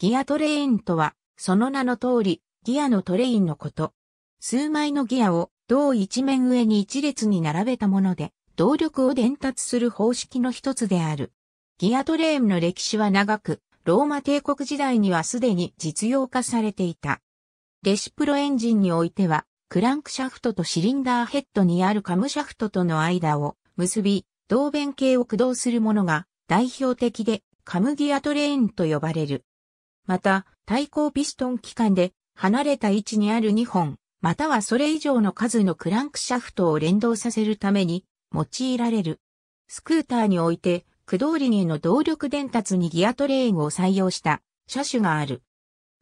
ギアトレインとは、その名の通り、ギアのトレインのこと。数枚のギアを同一面上に一列に並べたもので、動力を伝達する方式の一つである。ギアトレインの歴史は長く、ローマ帝国時代にはすでに実用化されていた。レシプロエンジンにおいては、クランクシャフトとシリンダーヘッドにあるカムシャフトとの間を結び、動弁形を駆動するものが代表的で、カムギアトレインと呼ばれる。また、対抗ピストン機関で離れた位置にある2本、またはそれ以上の数のクランクシャフトを連動させるために用いられる。スクーターにおいて、駆動輪への動力伝達にギアトレインを採用した車種がある。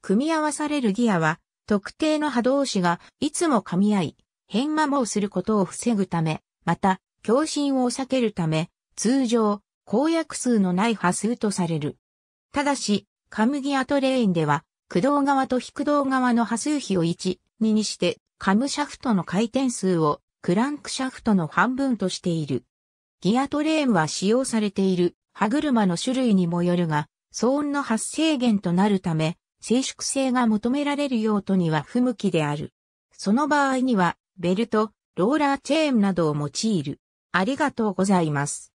組み合わされるギアは、特定の波動子がいつも噛み合い、変摩耗することを防ぐため、また、共振を避けるため、通常、公約数のない波数とされる。ただし、カムギアトレインでは、駆動側と非駆動側の波数比を1、2にして、カムシャフトの回転数をクランクシャフトの半分としている。ギアトレーンは使用されている歯車の種類にもよるが、騒音の発生源となるため、静粛性が求められる用途には不向きである。その場合には、ベルト、ローラーチェーンなどを用いる。ありがとうございます。